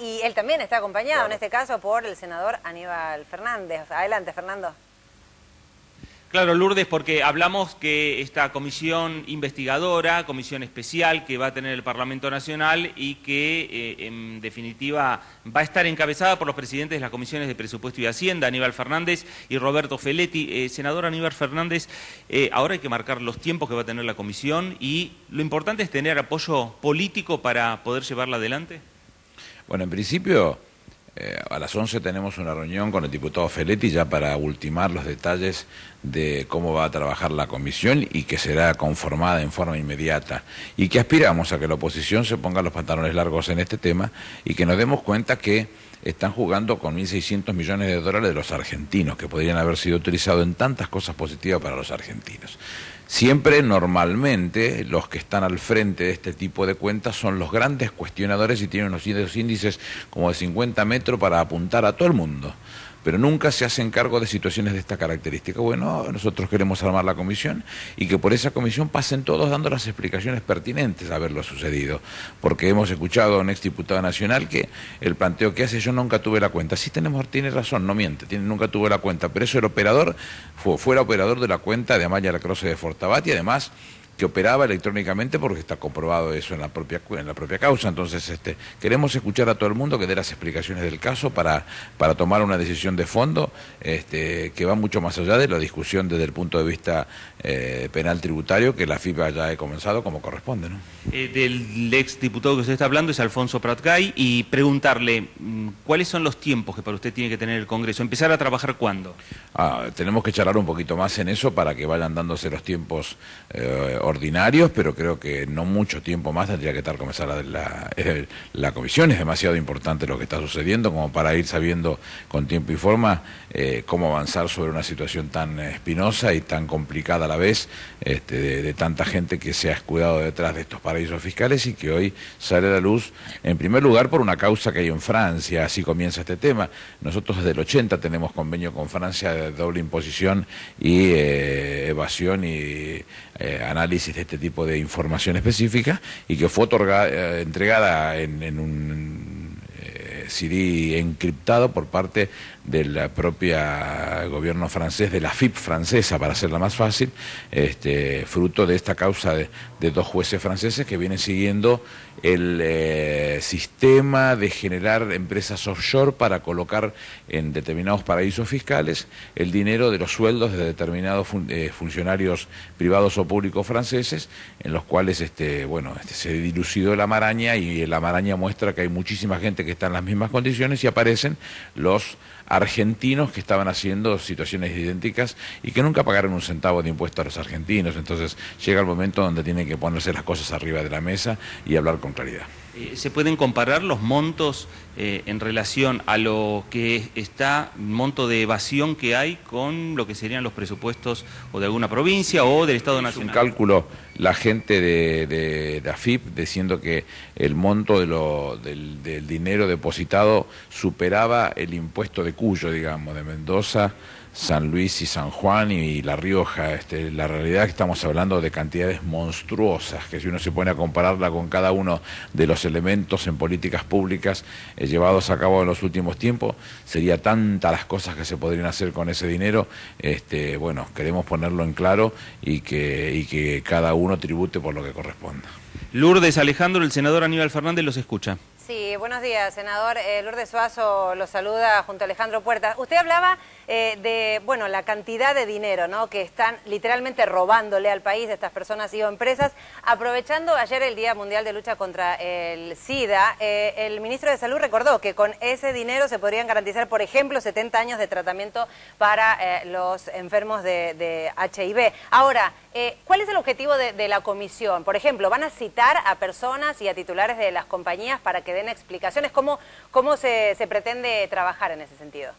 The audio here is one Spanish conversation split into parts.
y él también está acompañado en este caso por el senador Aníbal Fernández. Adelante, Fernando. Claro, Lourdes, porque hablamos que esta comisión investigadora, comisión especial que va a tener el Parlamento Nacional y que, eh, en definitiva, va a estar encabezada por los presidentes de las comisiones de Presupuesto y Hacienda, Aníbal Fernández y Roberto Feletti. Eh, senador Aníbal Fernández, eh, ahora hay que marcar los tiempos que va a tener la comisión y lo importante es tener apoyo político para poder llevarla adelante. Bueno, en principio, eh, a las 11 tenemos una reunión con el diputado Feletti ya para ultimar los detalles de cómo va a trabajar la comisión y que será conformada en forma inmediata. Y que aspiramos a que la oposición se ponga los pantalones largos en este tema y que nos demos cuenta que están jugando con 1.600 millones de dólares de los argentinos, que podrían haber sido utilizados en tantas cosas positivas para los argentinos. Siempre, normalmente, los que están al frente de este tipo de cuentas son los grandes cuestionadores y tienen unos índices como de 50 metros para apuntar a todo el mundo pero nunca se hacen cargo de situaciones de esta característica. Bueno, nosotros queremos armar la comisión y que por esa comisión pasen todos dando las explicaciones pertinentes a ver lo sucedido, porque hemos escuchado a un exdiputado nacional que el planteo que hace yo nunca tuve la cuenta. Sí tenemos, tiene razón, no miente, nunca tuve la cuenta, pero eso el operador fue, fuera operador de la cuenta de Amaya La Croce de Fortabat y además operaba electrónicamente porque está comprobado eso en la propia en la propia causa. Entonces, este, queremos escuchar a todo el mundo que dé las explicaciones del caso para, para tomar una decisión de fondo este, que va mucho más allá de la discusión desde el punto de vista eh, penal tributario que la FIPA ya ha comenzado como corresponde. ¿no? Eh, del ex diputado que usted está hablando es Alfonso Pratgay y preguntarle mm, cuáles son los tiempos que para usted tiene que tener el Congreso. ¿Empezar a trabajar cuándo? Ah, tenemos que charlar un poquito más en eso para que vayan dándose los tiempos eh, ordinarios, pero creo que no mucho tiempo más tendría que estar comenzar la, la, comisión. Es demasiado importante lo que está sucediendo como para ir sabiendo con tiempo y forma eh, cómo avanzar sobre una situación tan espinosa y tan complicada a la vez este, de, tanta gente que se ha escudado detrás de estos paraísos fiscales y que hoy sale a la luz, en primer lugar, por una causa que hay en Francia. Así comienza este tema. Nosotros desde el 80 tenemos convenio con Francia de doble imposición y eh, evasión y eh, análisis de este tipo de información específica y que fue eh, entregada en, en un eh, CD encriptado por parte del propio gobierno francés, de la FIP francesa, para hacerla más fácil, este, fruto de esta causa de, dos jueces franceses que vienen siguiendo el eh, sistema de generar empresas offshore para colocar en determinados paraísos fiscales el dinero de los sueldos de determinados eh, funcionarios privados o públicos franceses, en los cuales este, bueno, este, se dilucidó la maraña y la maraña muestra que hay muchísima gente que está en las mismas condiciones y aparecen los argentinos que estaban haciendo situaciones idénticas y que nunca pagaron un centavo de impuesto a los argentinos. Entonces llega el momento donde tienen que ponerse las cosas arriba de la mesa y hablar con claridad. Eh, se pueden comparar los montos eh, en relación a lo que está, monto de evasión que hay con lo que serían los presupuestos o de alguna provincia o del Estado Nacional. un cálculo la gente de, de, de AFIP diciendo que el monto de lo, del dinero depositado superaba el impuesto de Cuyo, digamos, de Mendoza San Luis y San Juan y La Rioja. Este, la realidad es que estamos hablando de cantidades monstruosas, que si uno se pone a compararla con cada uno de los elementos en políticas públicas eh, llevados a cabo en los últimos tiempos, sería tantas las cosas que se podrían hacer con ese dinero. Este, bueno, queremos ponerlo en claro y que, cada uno tribute por lo que corresponda. Lourdes Alejandro, el senador Aníbal Fernández los escucha. Sí, buenos días, senador. Eh, Lourdes Suazo los saluda junto a Alejandro Puerta. Usted hablaba eh, de bueno la cantidad de dinero que están literalmente robándole al país de estas personas y empresas. Aprovechando ayer el Día Mundial de Lucha contra el SIDA, eh, el ministro de Salud recordó que con ese dinero se podrían garantizar, por ejemplo, 70 años de tratamiento para eh, los enfermos de, HIV. Ahora, ¿cuál es el objetivo de, la comisión? Por ejemplo, ¿van a citar a personas y a titulares de las compañías para que den explicaciones? ¿Cómo, cómo se pretende trabajar en ese sentido?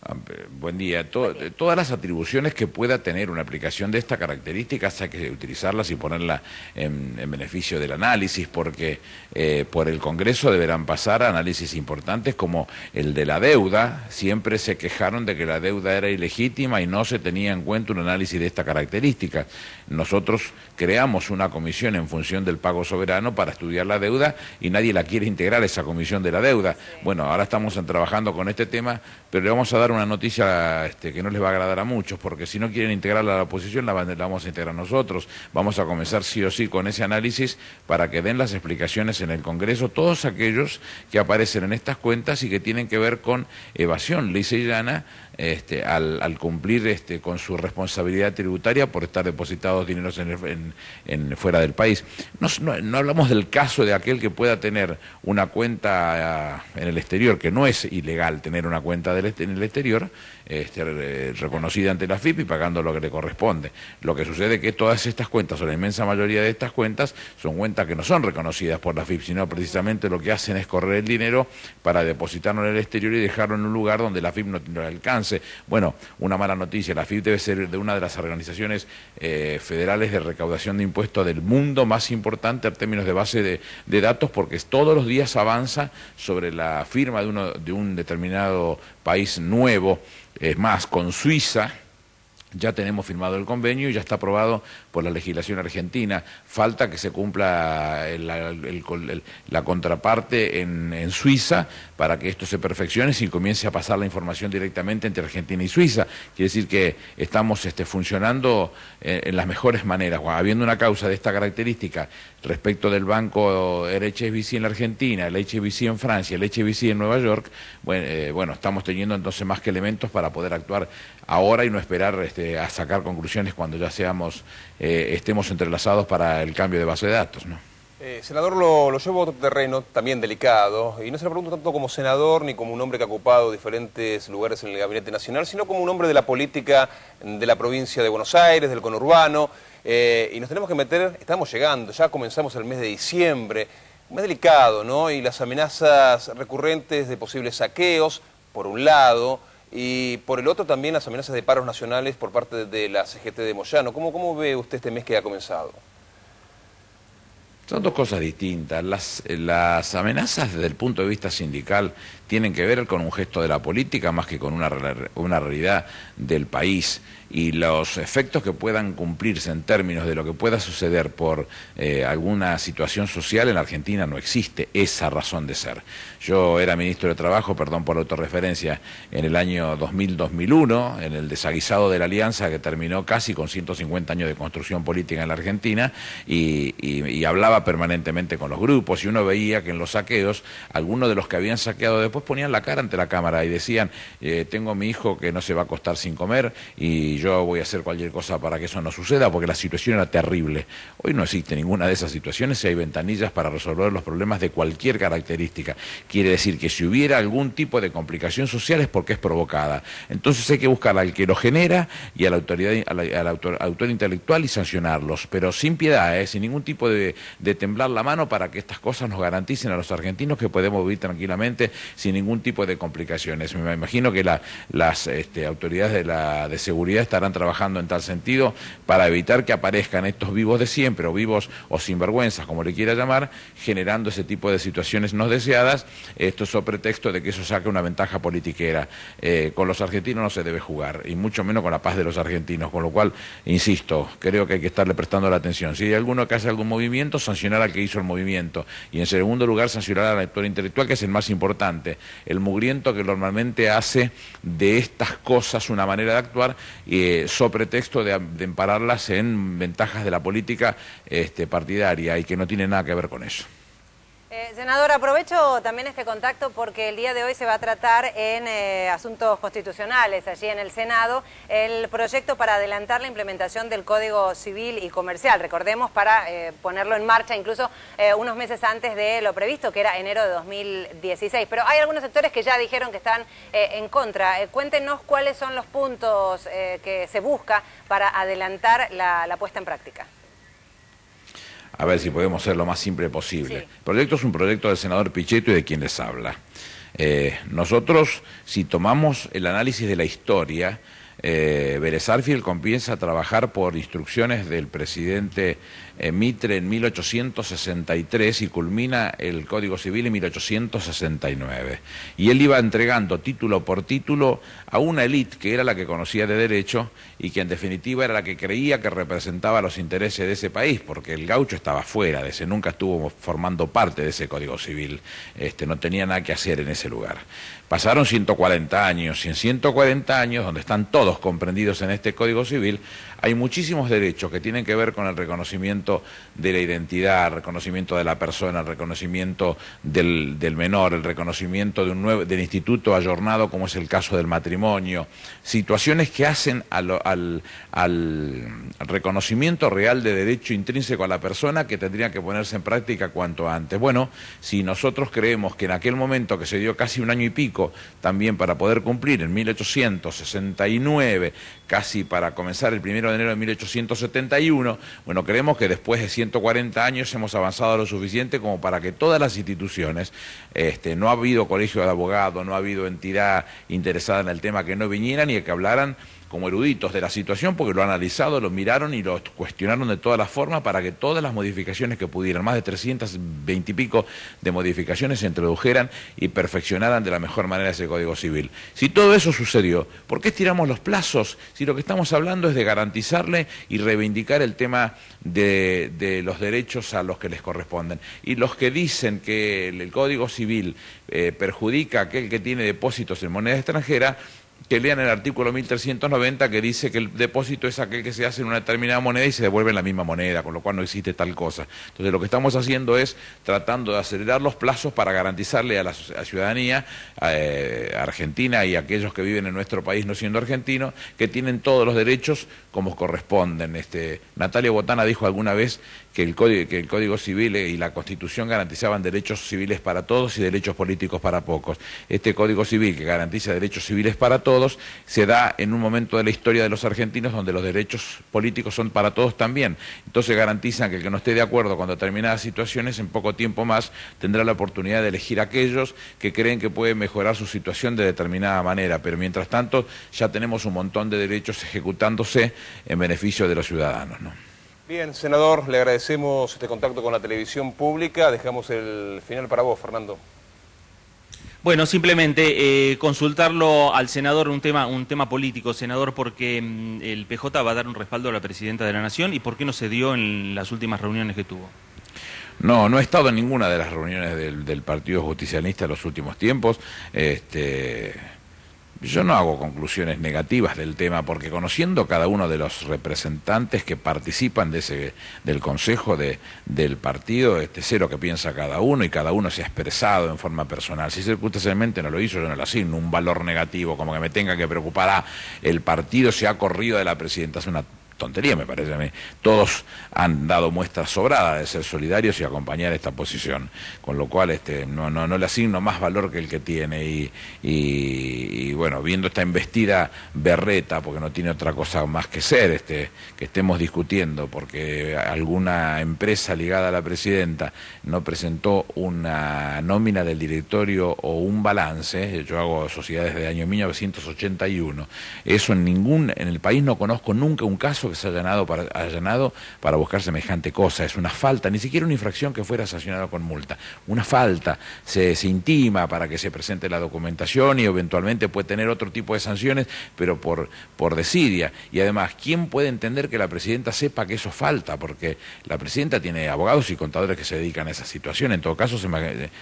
Ah, buen día. todas las atribuciones que pueda tener una aplicación de esta característica hay que utilizarlas y ponerlas en, beneficio del análisis, porque eh, por el Congreso deberán pasar análisis importantes como el de la deuda. Siempre se quejaron de que la deuda era ilegítima y no se tenía en cuenta un análisis de esta característica. Nosotros creamos una comisión en función del pago soberano para estudiar la deuda y nadie la quiere integrar esa comisión de la deuda. Bueno, ahora estamos trabajando con este tema, pero le vamos a dar una noticia este, que no les va a agradar a muchos, porque si no quieren integrarla a la oposición, la, vamos a integrar nosotros. Vamos a comenzar sí o sí con ese análisis para que den las explicaciones en el Congreso todos aquellos que aparecen en estas cuentas y que tienen que ver con evasión lisa y llana este, al, al, cumplir este, con su responsabilidad tributaria por estar depositados dineros en, fuera del país. No, hablamos del caso de aquel que pueda tener una cuenta ah, en el exterior, que no es ilegal tener una cuenta en el exterior, este, reconocida ante la FIP y pagando lo que le corresponde. Lo que sucede es que todas estas cuentas, o la inmensa mayoría de estas cuentas, son cuentas que no son reconocidas por la FIP, sino precisamente lo que hacen es correr el dinero para depositarlo en el exterior y dejarlo en un lugar donde la FIP no, no alcanza bueno, una mala noticia, la AFIP debe ser de una de las organizaciones eh, federales de recaudación de impuestos del mundo más importante en términos de base de, de, datos, porque todos los días avanza sobre la firma de, uno, de un determinado país nuevo, es más, con Suiza ya tenemos firmado el convenio y ya está aprobado por la legislación argentina. Falta que se cumpla la contraparte en, Suiza para que esto se perfeccione y comience a pasar la información directamente entre Argentina y Suiza. Quiere decir que estamos este, funcionando eh, en las mejores maneras. Habiendo una causa de esta característica respecto del banco HSBC en la Argentina, el HSBC en Francia, el HSBC en Nueva York, bueno, eh, bueno, estamos teniendo entonces más que elementos para poder actuar ahora y no esperar este, a sacar conclusiones cuando ya seamos, eh, estemos entrelazados para el cambio de base de datos, ¿no? Eh, senador, lo, lo, llevo a otro terreno también delicado, y no se lo pregunto tanto como senador ni como un hombre que ha ocupado diferentes lugares en el Gabinete Nacional, sino como un hombre de la política de la provincia de Buenos Aires, del conurbano. Eh, y nos tenemos que meter, estamos llegando, ya comenzamos el mes de diciembre, un mes delicado, ¿no? Y las amenazas recurrentes de posibles saqueos, por un lado, y por el otro también las amenazas de paros nacionales por parte de la CGT de Moyano. ¿Cómo, cómo ve usted este mes que ha comenzado? Son dos cosas distintas. Las, eh, las amenazas desde el punto de vista sindical tienen que ver con un gesto de la política más que con una, realidad del país y los efectos que puedan cumplirse en términos de lo que pueda suceder por eh, alguna situación social en la Argentina no existe esa razón de ser. Yo era ministro de Trabajo, perdón por la autorreferencia, en el año 2000-2001, en el desaguisado de la Alianza que terminó casi con 150 años de construcción política en la Argentina y, y hablaba permanentemente con los grupos y uno veía que en los saqueos, algunos de los que habían saqueado después ponían la cara ante la cámara y decían, eh, tengo mi hijo que no se va a acostar sin comer y yo voy a hacer cualquier cosa para que eso no suceda, porque la situación era terrible. Hoy no existe ninguna de esas situaciones y hay ventanillas para resolver los problemas de cualquier característica. Quiere decir que si hubiera algún tipo de complicación social es porque es provocada. Entonces hay que buscar al que lo genera y a la autoridad, al autor, intelectual y sancionarlos, pero sin piedad, eh, sin ningún tipo de, de temblar la mano para que estas cosas nos garanticen a los argentinos que podemos vivir tranquilamente ningún tipo de complicaciones. Me imagino que las este, autoridades de, la, de seguridad estarán trabajando en tal sentido para evitar que aparezcan estos vivos de siempre, o vivos o sinvergüenzas, como le quiera llamar, generando ese tipo de situaciones no deseadas, esto es pretexto de que eso saque una ventaja politiquera. Eh, con los argentinos no se debe jugar, y mucho menos con la paz de los argentinos, con lo cual, insisto, creo que hay que estarle prestando la atención. Si hay alguno que hace algún movimiento, sancionar al que hizo el movimiento, y en segundo lugar, sancionar al actor intelectual, que es el más importante el mugriento que normalmente hace de estas cosas una manera de actuar, y eh, so pretexto de, empararlas en ventajas de la política este, partidaria y que no tiene nada que ver con eso. Eh, senador, aprovecho también este contacto porque el día de hoy se va a tratar en eh, asuntos constitucionales, allí en el Senado, el proyecto para adelantar la implementación del Código Civil y Comercial, recordemos, para eh, ponerlo en marcha incluso eh, unos meses antes de lo previsto, que era enero de 2016. Pero hay algunos sectores que ya dijeron que están en contra. cuéntenos cuáles son los puntos que se busca para adelantar la puesta en práctica a ver si podemos ser lo más simple posible. El proyecto es un proyecto del senador Pichetto y de quien les habla. Eh, nosotros, si tomamos el análisis de la historia, eh, comienza a trabajar por instrucciones del presidente Mitre en 1863 y culmina el Código Civil en 1869. Y él iba entregando título por título a una élite que era la que conocía de derecho y que en definitiva era la que creía que representaba los intereses de ese país, porque el gaucho estaba fuera de ese, nunca estuvo formando parte de ese Código Civil, este, no tenía nada que hacer en ese lugar. Pasaron 140 años y en 140 años, donde están todos comprendidos en este Código Civil, hay muchísimos derechos que tienen que ver con el reconocimiento de la identidad, reconocimiento de la persona, el reconocimiento del, menor, el reconocimiento del instituto ayornado, como es el caso del matrimonio, situaciones que hacen al, al reconocimiento real de derecho intrínseco a la persona que tendría que ponerse en práctica cuanto antes. Bueno, si nosotros creemos que en aquel momento que se dio casi un año y pico, también para poder cumplir en 1869, casi para comenzar el primero de enero de 1871, bueno, creemos que después de 140 años hemos avanzado lo suficiente como para que todas las instituciones, este, no ha habido colegio de abogados, no ha habido entidad interesada en el tema que no vinieran y que hablaran como eruditos de la situación porque lo han analizado, lo miraron y lo cuestionaron de todas las formas para que todas las modificaciones que pudieran, más de 320 y pico de modificaciones, se introdujeran y perfeccionaran de la mejor manera ese Código Civil. Si todo eso sucedió, ¿por qué estiramos los plazos? Si lo que estamos hablando es de garantizarle y reivindicar el tema de, los derechos a los que les corresponden. Y los que dicen que el, Código Civil eh, perjudica a aquel que tiene depósitos en moneda extranjera, que lean el artículo 1390 que dice que el depósito es aquel que se hace en una determinada moneda y se devuelve en la misma moneda, con lo cual no existe tal cosa. Entonces lo que estamos haciendo es tratando de acelerar los plazos para garantizarle a la ciudadanía eh, argentina y a aquellos que viven en nuestro país no siendo argentinos que tienen todos los derechos como corresponden. Este, Natalia Botana dijo alguna vez que el, código, que el Código Civil y la Constitución garantizaban derechos civiles para todos y derechos políticos para pocos. Este Código Civil que garantiza derechos civiles para todos, todos, se da en un momento de la historia de los argentinos donde los derechos políticos son para todos también. Entonces garantizan que el que no esté de acuerdo con determinadas situaciones, en poco tiempo más tendrá la oportunidad de elegir a aquellos que creen que pueden mejorar su situación de determinada manera. Pero mientras tanto, ya tenemos un montón de derechos ejecutándose en beneficio de los ciudadanos. Bien, senador, le agradecemos este contacto con la televisión pública. Dejamos el final para vos, Fernando. Bueno, simplemente eh, consultarlo al senador, un tema, un tema político, senador, porque mm, el PJ va a dar un respaldo a la presidenta de la Nación y por qué no se dio en las últimas reuniones que tuvo. No, no he estado en ninguna de las reuniones del, del Partido Justicianista en los últimos tiempos. Este yo no hago conclusiones negativas del tema porque conociendo cada uno de los representantes que participan de ese, del consejo de, del partido, este, sé lo que piensa cada uno y cada uno se ha expresado en forma personal. Si circunstancialmente no lo hizo, yo no lo asigno un valor negativo, como que me tenga que preocupar, ah, el partido se ha corrido de la presidenta, tontería, me parece a mí. Todos han dado muestras sobrada de ser solidarios y acompañar esta posición, con lo cual este, no, no, no le asigno más valor que el que tiene. Y, bueno, viendo esta investida berreta, porque no tiene otra cosa más que ser, este, que estemos discutiendo, porque alguna empresa ligada a la presidenta no presentó una nómina del directorio o un balance, yo hago sociedades desde el año 1981, eso en ningún, en el país no conozco nunca un caso que se ha llenado para, para buscar semejante cosa. Es una falta, ni siquiera una infracción que fuera sancionada con multa. Una falta. Se, se intima para que se presente la documentación y eventualmente puede tener otro tipo de sanciones, pero por, por desidia. Y además, ¿quién puede entender que la presidenta sepa que eso falta? Porque la presidenta tiene abogados y contadores que se dedican a esa situación. En todo caso, se,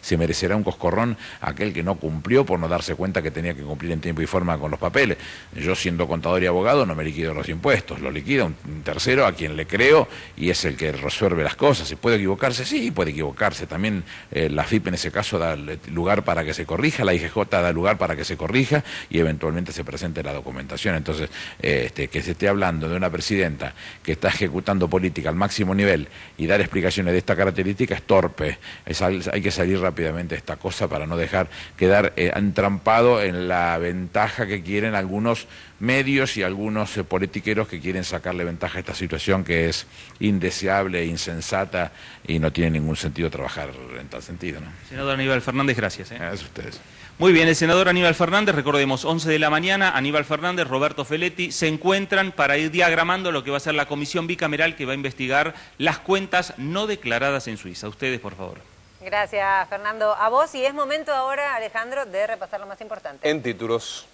se merecerá un coscorrón aquel que no cumplió por no darse cuenta que tenía que cumplir en tiempo y forma con los papeles. Yo siendo contador y abogado no me liquido los impuestos, lo liquido un, tercero a quien le creo y es el que resuelve las cosas. ¿Se puede equivocarse? Sí, puede equivocarse. También eh, la FIP en ese caso da lugar para que se corrija, la IGJ da lugar para que se corrija y eventualmente se presente la documentación. Entonces, eh, este, que se esté hablando de una presidenta que está ejecutando política al máximo nivel y dar explicaciones de esta característica es torpe. hay que salir rápidamente de esta cosa para no dejar quedar eh, entrampado en la ventaja que quieren algunos medios y algunos eh, politiqueros que quieren sacarle ventaja a esta situación que es indeseable, insensata y no tiene ningún sentido trabajar en tal sentido. Senador Aníbal Fernández, gracias. ¿eh? Gracias a ustedes. Muy bien, el senador Aníbal Fernández, recordemos, 11 de la mañana, Aníbal Fernández, Roberto Feletti se encuentran para ir diagramando lo que va a ser la comisión bicameral que va a investigar las cuentas no declaradas en Suiza. Ustedes, por favor. Gracias, Fernando. A vos, y es momento ahora, Alejandro, de repasar lo más importante. En títulos.